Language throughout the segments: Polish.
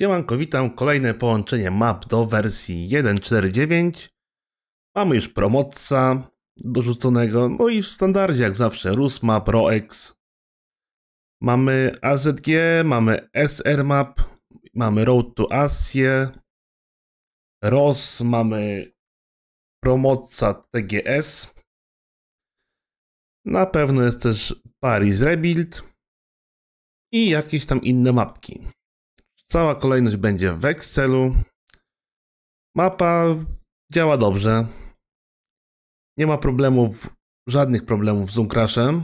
Siemanko, witam. Kolejne połączenie map do wersji 1.4.9. Mamy już promotca dorzuconego, no i w standardzie jak zawsze RusMap, ROEX. Mamy AZG, mamy SRMap, mamy Road to Asję, ROS, mamy promotca TGS. Na pewno jest też Paris Rebuild i jakieś tam inne mapki. Cała kolejność będzie w Excelu. Mapa działa dobrze. Nie ma problemów, żadnych problemów z Zoomcrashem.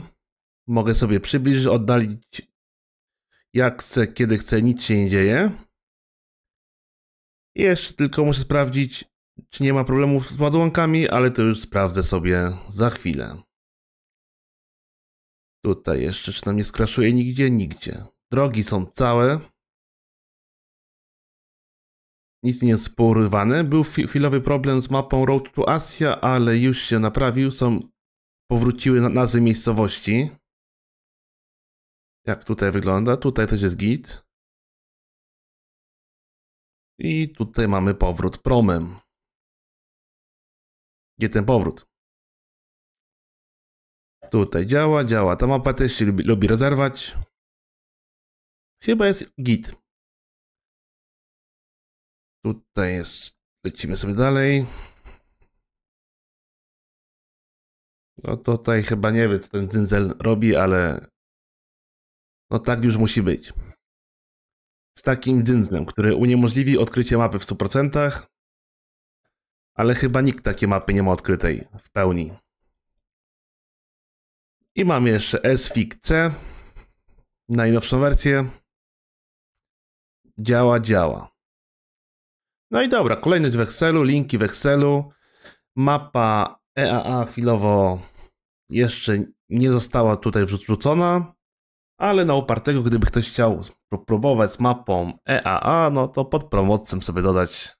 Mogę sobie przybliżyć, oddalić jak chcę, kiedy chcę, nic się nie dzieje. Jeszcze tylko muszę sprawdzić, czy nie ma problemów z ładunkami, ale to już sprawdzę sobie za chwilę. Tutaj jeszcze, czy nam nie skraszuje nigdzie? Nigdzie. Drogi są całe nic nie jest porywane. Był chwilowy problem z mapą Road to Asia, ale już się naprawił. Są powróciły nazwy miejscowości. Jak tutaj wygląda? Tutaj też jest git. I tutaj mamy powrót promem. Gdzie ten powrót? Tutaj działa, działa. Ta mapa też się lubi, lubi rozerwać. Chyba jest git. Tutaj jest, lecimy sobie dalej. No tutaj chyba nie wiem, co ten cyndzel robi, ale no tak już musi być. Z takim dzyndzlem, który uniemożliwi odkrycie mapy w 100%, ale chyba nikt takiej mapy nie ma odkrytej w pełni. I mam jeszcze SFIC C, najnowszą wersję. Działa, działa. No i dobra, kolejność w Excelu, linki w Excelu. Mapa EAA chwilowo jeszcze nie została tutaj wrzucona, ale na upartego, gdyby ktoś chciał próbować z mapą EAA, no to pod promocją sobie dodać